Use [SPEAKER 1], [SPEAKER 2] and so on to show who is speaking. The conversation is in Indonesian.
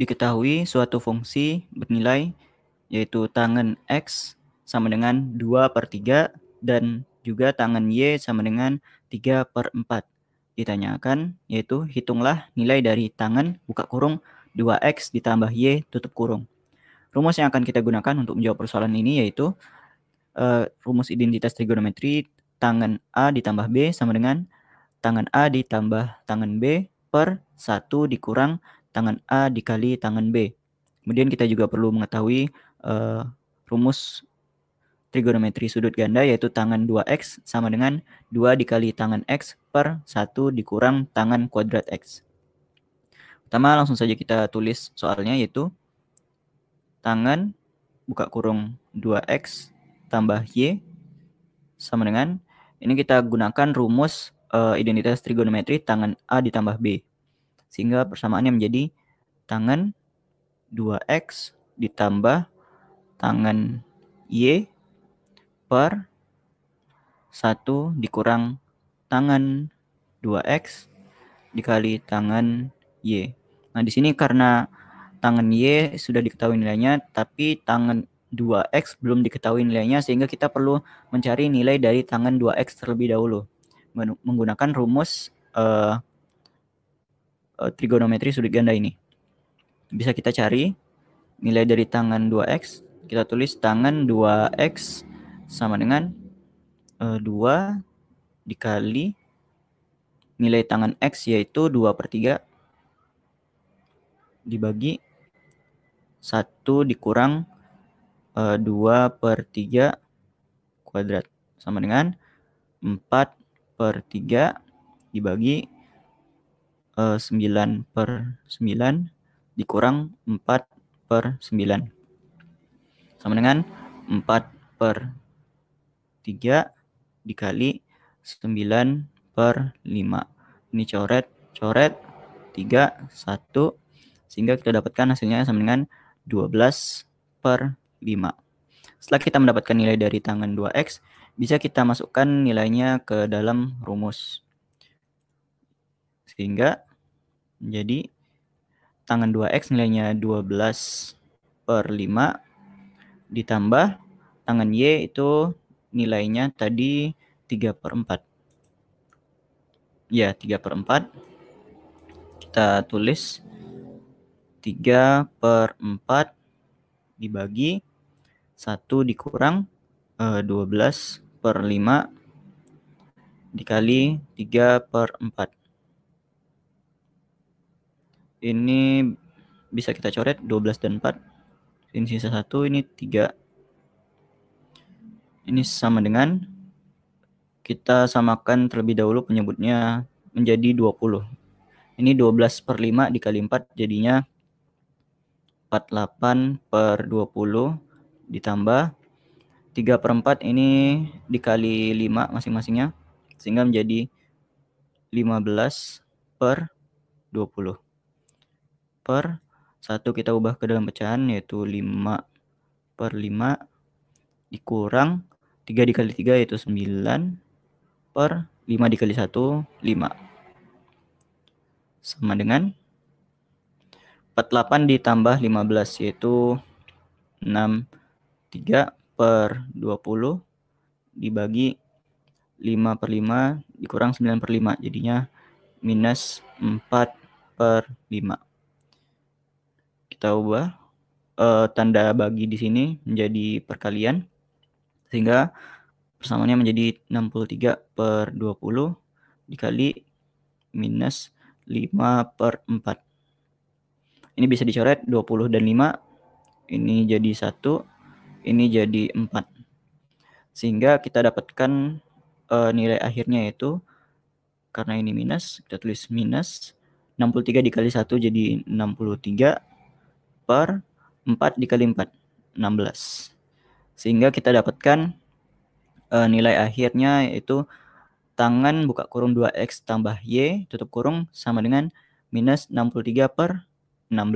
[SPEAKER 1] Diketahui suatu fungsi bernilai yaitu tangan X sama dengan 2 per 3 dan juga tangan Y sama dengan 3 per 4. Ditanyakan yaitu hitunglah nilai dari tangan buka kurung 2X ditambah Y tutup kurung. Rumus yang akan kita gunakan untuk menjawab persoalan ini yaitu uh, rumus identitas trigonometri tangan A ditambah B sama dengan tangan A ditambah tangan B per 1 dikurang tangan A dikali tangan B. Kemudian kita juga perlu mengetahui uh, rumus trigonometri sudut ganda yaitu tangan 2x sama dengan 2 dikali tangan x per 1 dikurang tangan kuadrat x. Pertama langsung saja kita tulis soalnya yaitu tangan buka kurung 2x tambah y sama dengan ini kita gunakan rumus uh, identitas trigonometri tangan A ditambah B. Sehingga persamaannya menjadi tangan 2x ditambah tangan y per 1 dikurang tangan 2x dikali tangan y. Nah, di sini karena tangan Y sudah diketahui nilainya, tapi tangan 2X belum diketahui nilainya sehingga kita perlu mencari nilai dari tangan 2X terlebih dahulu menggunakan rumus uh, trigonometri sudut ganda ini. Bisa kita cari nilai dari tangan 2X, kita tulis tangan 2X sama dengan uh, eh, 2 dikali nilai tangan X yaitu 2 per 3 dibagi 1 dikurang e, eh, 2 per 3 kuadrat sama dengan 4 per 3 dibagi e, eh, 9 per 9 dikurang 4 per 9 sama dengan 4 per 3 dikali 9 per 5. Ini coret, coret, 3, 1, sehingga kita dapatkan hasilnya sama dengan 12 per 5. Setelah kita mendapatkan nilai dari tangan 2x, bisa kita masukkan nilainya ke dalam rumus. Sehingga menjadi tangan 2x nilainya 12 per 5 ditambah tangan y itu nilainya tadi 3 per 4. Ya, 3 per 4. Kita tulis 3 per 4 dibagi 1 dikurang 12 eh, per 5 dikali 3 per 4. Ini bisa kita coret 12 dan 4. Ini sisa 1, ini 3. Ini sama dengan kita samakan terlebih dahulu penyebutnya menjadi 20. Ini 12 per 5 dikali 4 jadinya 48 per 20 ditambah 3 per 4 ini dikali 5 masing-masingnya sehingga menjadi 15 per 20 per 1 kita ubah ke dalam pecahan yaitu 5 per 5 dikurang 3 dikali 3 yaitu 9 per 5 dikali 1 5 sama dengan 48 ditambah 15 yaitu 63 per 20 dibagi 5 per 5 dikurang 9 per 5 jadinya minus 4 per 5 kita ubah e, tanda bagi di sini menjadi perkalian sehingga persamaannya menjadi 63 per 20 dikali minus 5 per 4 ini bisa dicoret 20 dan 5. Ini jadi 1. Ini jadi 4. Sehingga kita dapatkan uh, nilai akhirnya yaitu karena ini minus, kita tulis minus 63 dikali 1 jadi 63 per 4 dikali 4 16. Sehingga kita dapatkan uh, nilai akhirnya yaitu tangan buka kurung 2x tambah y tutup kurung sama dengan minus 63 per 16.